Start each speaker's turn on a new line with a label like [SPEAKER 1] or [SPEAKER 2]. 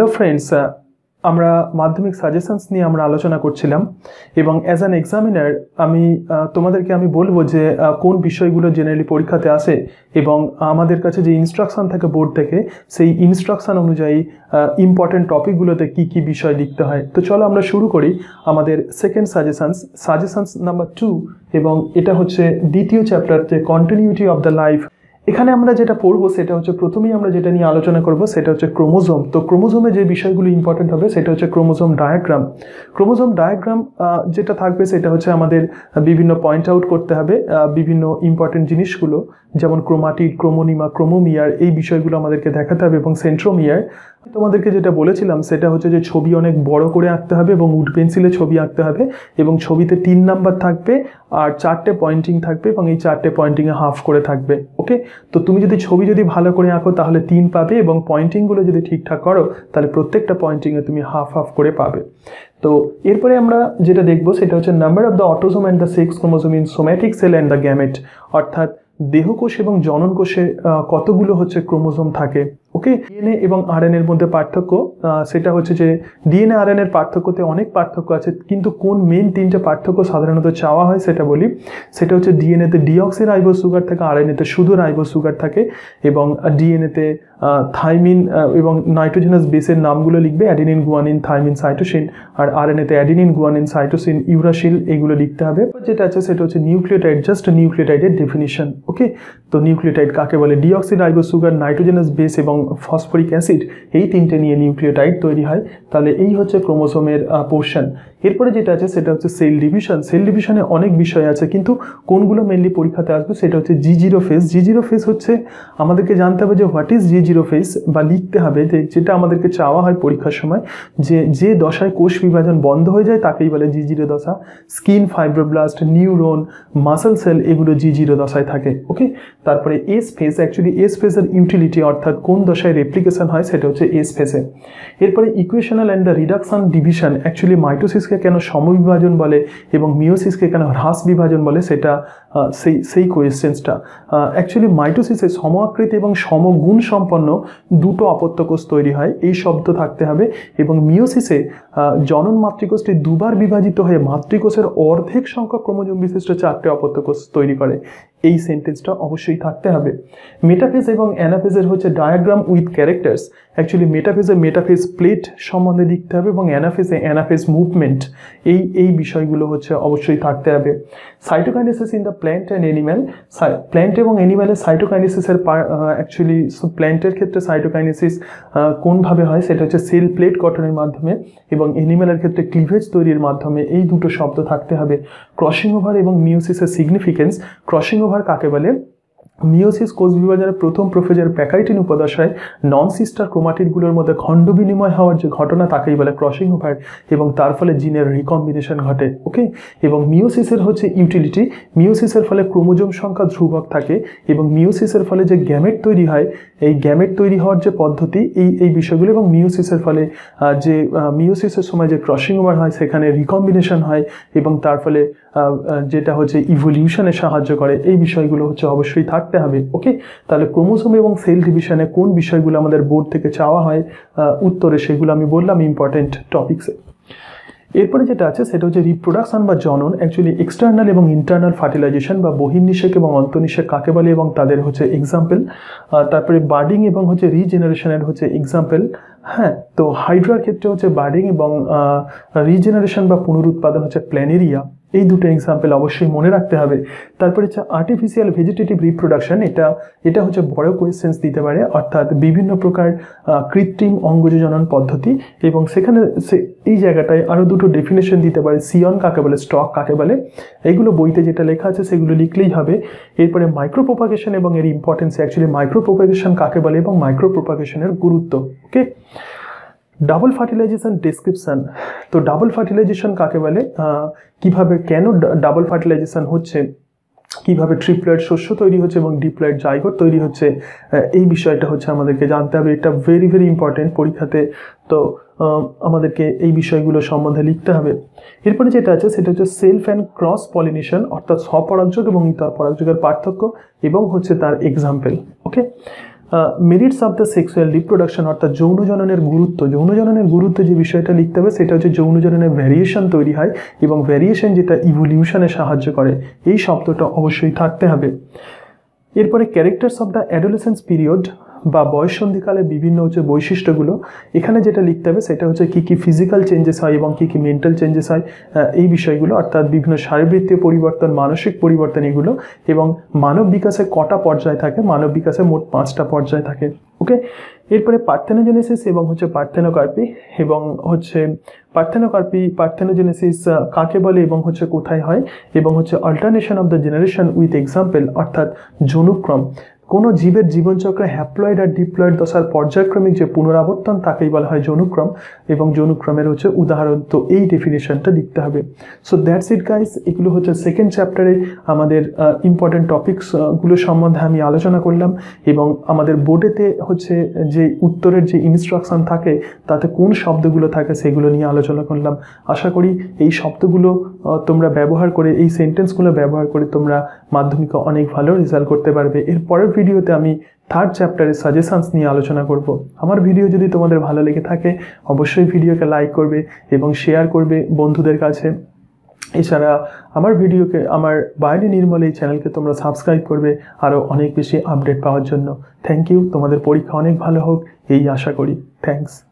[SPEAKER 1] hello friends আমরা মাধ্যমিক suggestions নিয়ে আমরা আলোচনা করছিলাম এবং অ্যাজ অ্যান এক্সামিনার আমি তোমাদেরকে আমি বলবো যে কোন বিষয়গুলো জেনারেলি পরীক্ষাতে আসে এবং আমাদের কাছে যে ইনস্ট্রাকশান থাকে বোর্ড থেকে সেই ইনস্ট্রাকশান অনুযায়ী ইম্পর্টেন্ট টপিকগুলোতে কি কি বিষয় লিখতে হয় তো চলো আমরা শুরু করি আমাদের second suggestions suggestions number two এবং এটা হচ্ছে দ্বিতীয় চ্যাপ্টার যে কন্টিনিউটি অফ দ্য লাইফ এখানে আমরা যেটা পড়বো সেটা হচ্ছে প্রথমেই আমরা যেটা নিয়ে আলোচনা করব সেটা হচ্ছে ক্রোমোজোম তো ক্রোমোজোমে যে বিষয়গুলো ইম্পর্টেন্ট হবে সেটা হচ্ছে ক্রোমোজোম ডায়াগ্রাম ক্রোমোজোম ডায়াগ্রাম যেটা থাকবে সেটা হচ্ছে আমাদের বিভিন্ন পয়েন্ট আউট করতে হবে বিভিন্ন ইম্পর্টেন্ট জিনিসগুলো যেমন ক্রোমাটিড ক্রোমোনিমা ক্রোমোমিয়ার এই বিষয়গুলো আমাদেরকে দেখাতে হবে এবং সেন্ট্রোমিয়ার তোমাদেরকে যেটা বলেছিলাম সেটা হচ্ছে যে ছবি অনেক বড় করে আঁকতে হবে এবং উড পেন্সিলে ছবি আঁকতে হবে এবং ছবিতে তিন নাম্বার থাকবে আর চারটে পয়েন্টিং থাকবে এবং এই চারটে পয়েন্টিংয়ে হাফ করে থাকবে ওকে তো তুমি যদি ছবি যদি ভালো করে আঁকো তাহলে তিন পাবে এবং পয়েন্টিংগুলো যদি ঠিকঠাক করো তাহলে প্রত্যেকটা পয়েন্টিংয়ে তুমি হাফ হাফ করে পাবে তো এরপরে আমরা যেটা দেখব সেটা হচ্ছে number of the autosome and the sex chromosome in somatic cell and the gamete অর্থাৎ দেহকোষ এবং জননকোষে কতগুলো হচ্ছে ক্রোমোজোম থাকে ওকে ডিএনএ এবং আর এর মধ্যে পার্থক্য সেটা হচ্ছে যে ডিএনএ আর এর পার্থক্যতে অনেক পার্থক্য আছে কিন্তু কোন মেন তিনটে পার্থক্য সাধারণত চাওয়া হয় সেটা বলি সেটা হচ্ছে ডিএনএতে ডিঅক্সি রাইবো সুগার থাকে আরএনএতে শুধু রাইবো সুগার থাকে এবং ডিএনএতে থাইমিন এবং নাইট্রোজেনাস বেসের নামগুলো লিখবে অ্যাডিনিন গুয়ানিন থাইমিন সাইটোসিন আর আরএনএতে অ্যাডিনিন গুয়ানিন সাইটোসিন ইউরাসিল এগুলো লিখতে হবে যেটা আছে সেটা হচ্ছে নিউক্লিওটাইড জাস্ট নিউক্লিওটাইডের ডেফিনিশন ওকে তো নিউক্লিওটাইড কাকে বলে deoxy ribo sugar nitrogenous base এবং ফসফরিক অ্যাসিড এই তিনটে নিয়ে নিউক্লিওটাইড তৈরি হয় তাহলে এই হচ্ছে ক্রোমোসোমের পোর্শন এরপরে যেটা আছে সেটা হচ্ছে সেল ডিভিশন সেল ডিভিশনে অনেক বিষয় আছে কিন্তু কোনগুলো মেনলি পরীক্ষাতে আসবে সেটা হচ্ছে G zero phase G zero phase হচ্ছে আমাদেরকে জানতে হবে যে what is G zero phase বা লিখতে হবে যে যেটা আমাদেরকে চাওয়া হয় পরীক্ষার সময় যে যে দশায় কোষ বিভাজন বন্ধ হয়ে যায় তাকেই বলে জি জিরো দশা skin fibroblast neuron muscle cell এগুলো জি জিরো দশায় থাকে ওকে তারপরে এস ফেস অ্যাকচুয়ালি এস ফেসের ইউটিলিটি অর্থাৎ কোন দশায় রেপ্লিকেশন হয় সেটা হচ্ছে এস ফেসে এরপরে equational and the reduction division actually মাইটোসিসকে কেন সমবিভাজন বলে এবং মিওসিসকে কেন হ্রাস বিভাজন বলে সেটা সেই সেই কোয়েশ্চেন্সটা অ্যাকচুয়ালি মাইটোসিসে সমাকৃতি এবং সমগুণ সম্পন্ন দুটো আপত্যকোষ তৈরি হয় এই শব্দ থাকতে হবে এবং মিওসিসে জনন মাতৃকোষটি দুবার বিভাজিত হয়ে মাতৃকোষের অর্ধেক সংখ্যক ক্রমজম বিশিষ্ট চারটে অপত্যকোষ তৈরি করে এই সেন্টেন্সটা অবশ্যই থাকতে হবে মেটাফেজ এবং অ্যানাফেজের হচ্ছে ডায়াগ্রাম উইথ ক্যারেক্টার্স অ্যাকচুয়ালি মেটাফেজে মেটাফেজ প্লেট সম্বন্ধে লিখতে হবে এবং অ্যানাফেজে অ্যানাফেজ মুভমেন্ট এই এই বিষয়গুলো হচ্ছে অবশ্যই থাকতে হবে cytokinesis in the plant and animal plant এবং অ্যানিম্যালের সাইটোকাইনেসিসের অ্যাকচুয়ালি প্ল্যান্টের ক্ষেত্রে সাইটোকাইনেসিস কোনভাবে হয় সেটা হচ্ছে সেল প্লেট গঠনের মাধ্যমে এবং অ্যানিম্যালের ক্ষেত্রে ক্লিভেজ তৈরির মাধ্যমে এই দুটো শব্দ থাকতে হবে ক্রসিং ওভার এবং মিউসিসের সিগনিফিকেন্স ক্রসিং প্রভার কাকে বলে নিওসিস কোষ বিভাজনের প্রথম প্রফেজের প্যাকাইটিন উপদশায় নন সিস্টার ক্রোমাটিনগুলোর মধ্যে খণ্ড বিনিময় হওয়ার যে ঘটনা তাকেই বলে ক্রসিং ওভার এবং তার ফলে জিনের রিকম্বিনেশন ঘটে ওকে এবং মিওসিসের হচ্ছে ইউটিলিটি মিওসিসের ফলে ক্রোমোজোম সংখ্যা ধ্রুবক থাকে এবং মিওসিসের ফলে যে গ্যামেট তৈরি হয় এই গ্যামেট তৈরি হওয়ার যে পদ্ধতি এই এই বিষয়গুলো এবং মিওসিসের ফলে যে মিওসিসের সময় যে ক্রসিং ওভার হয় সেখানে রিকম্বিনেশন হয় এবং তার ফলে যেটা হচ্ছে ইভলিউশনে সাহায্য করে এই বিষয়গুলো হচ্ছে অবশ্যই থাকতে হবে ওকে তাহলে ক্রোমোসোম এবং সেল ডিভিশনে কোন বিষয়গুলো আমাদের বোর্ড থেকে চাওয়া হয় উত্তরে সেগুলো আমি বললাম ইম্পর্টেন্ট টপিক্সে এরপরে যেটা আছে সেটা হচ্ছে রিপ্রোডাকশন বা জনন অ্যাকচুয়ালি এক্সটার্নাল এবং ইন্টারনাল ফার্টিলাইজেশন বা বহির্নিষেক এবং অন্তনিষেক কাকে বলে এবং তাদের হচ্ছে এক্সাম্পল তারপরে বার্ডিং এবং হচ্ছে রিজেনারেশনের হচ্ছে এক্সাম্পল হ্যাঁ তো হাইড্রার ক্ষেত্রে হচ্ছে বার্ডিং এবং রিজেনারেশন বা পুনরুৎপাদন হচ্ছে প্ল্যানেরিয়া এই দুটো এক্সাম্পল অবশ্যই মনে রাখতে হবে তারপরে হচ্ছে আর্টিফিশিয়াল ভেজিটেটিভ রিপ্রোডাকশন এটা এটা হচ্ছে বড় কোয়েশ্চেন্স দিতে পারে অর্থাৎ বিভিন্ন প্রকার কৃত্রিম অঙ্গযোজনন পদ্ধতি এবং সেখানে সে এই জায়গাটায় আরও দুটো ডেফিনেশন দিতে পারে সিয়ন কাকে বলে স্টক কাকে বলে এগুলো বইতে যেটা লেখা আছে সেগুলো লিখলেই হবে এরপরে মাইক্রোপ্রোপাগেশন এবং এর ইম্পর্টেন্স অ্যাকচুয়ালি মাইক্রোপ্রোপাগেশন কাকে বলে এবং মাইক্রোপ্রোপাগেশনের গুরুত্ব ওকে ডাবল ফার্টিলাইজেশন ডিসক্রিপশান তো ডাবল ফার্টিলাইজেশন কাকে বলে কিভাবে কেন ডাবল ফার্টিলাইজেশন হচ্ছে কিভাবে ট্রিপ্লয়েড শস্য তৈরি হচ্ছে এবং ডিপ্লয়েড জায়গর তৈরি হচ্ছে এই বিষয়টা হচ্ছে আমাদেরকে জানতে হবে এটা ভেরি ভেরি ইম্পর্টেন্ট পরীক্ষাতে তো আমাদেরকে এই বিষয়গুলো সম্বন্ধে লিখতে হবে এরপরে যেটা আছে সেটা হচ্ছে সেলফ অ্যান্ড ক্রস পলিনেশন অর্থাৎ স্বপরাগযোগ এবং ইতর পরাগযোগের পার্থক্য এবং হচ্ছে তার example okay merits of the sexual reproduction অর্থাৎ যৌন জননের গুরুত্ব যৌন জননের গুরুত্ব যে বিষয়টা লিখতে হবে সেটা হচ্ছে যৌন জননের ভ্যারিয়েশন তৈরি হয় এবং ভ্যারিয়েশন যেটা ইভলিউশনে সাহায্য করে এই শব্দটা অবশ্যই থাকতে হবে এরপরে characters of the adolescence period বা সন্ধিকালে বিভিন্ন হচ্ছে বৈশিষ্ট্যগুলো এখানে যেটা লিখতে হবে সেটা হচ্ছে কী কী ফিজিক্যাল চেঞ্জেস হয় এবং কী কী মেন্টাল চেঞ্জেস হয় এই বিষয়গুলো অর্থাৎ বিভিন্ন শারীরবৃত্তীয় পরিবর্তন মানসিক পরিবর্তন এগুলো এবং মানব বিকাশে কটা পর্যায় থাকে মানব বিকাশে মোট পাঁচটা পর্যায় থাকে ওকে এরপরে পার্থেনোজেনেসিস এবং হচ্ছে পার্থেনোকার্পি এবং হচ্ছে পার্থেনোকার্পি পার্থেনোজেনেসিস কাকে বলে এবং হচ্ছে কোথায় হয় এবং হচ্ছে alternation of the generation with example অর্থাৎ যৌনুক্রম কোনো জীবের জীবনচক্রে হ্যাপ্লয়েড আর ডিপ্লয়েড দশার পর্যায়ক্রমিক যে পুনরাবর্তন তাকেই বলা হয় যনুক্রম এবং যনুক্রমের হচ্ছে উদাহরণ তো এই ডেফিনেশনটা লিখতে হবে সো দ্যাটস ইট গাইস এগুলো হচ্ছে সেকেন্ড চ্যাপ্টারে আমাদের ইম্পর্টেন্ট টপিকসগুলো সম্বন্ধে আমি আলোচনা করলাম এবং আমাদের বোর্ডেতে হচ্ছে যে উত্তরের যে ইনস্ট্রাকশন থাকে তাতে কোন শব্দগুলো থাকে সেগুলো নিয়ে আলোচনা করলাম আশা করি এই শব্দগুলো তোমরা ব্যবহার করে এই সেন্টেন্সগুলো ব্যবহার করে তোমরা মাধ্যমিকে অনেক ভালো রেজাল্ট করতে পারবে এর পরের ভিডিওতে আমি থার্ড চ্যাপ্টারের সাজেশানস নিয়ে আলোচনা করব আমার ভিডিও যদি তোমাদের ভালো লেগে থাকে অবশ্যই ভিডিওকে লাইক করবে এবং শেয়ার করবে বন্ধুদের কাছে এছাড়া আমার ভিডিওকে আমার বাইরে নির্মল এই চ্যানেলকে তোমরা সাবস্ক্রাইব করবে আরও অনেক বেশি আপডেট পাওয়ার জন্য থ্যাংক ইউ তোমাদের পরীক্ষা অনেক ভালো হোক এই আশা করি থ্যাংকস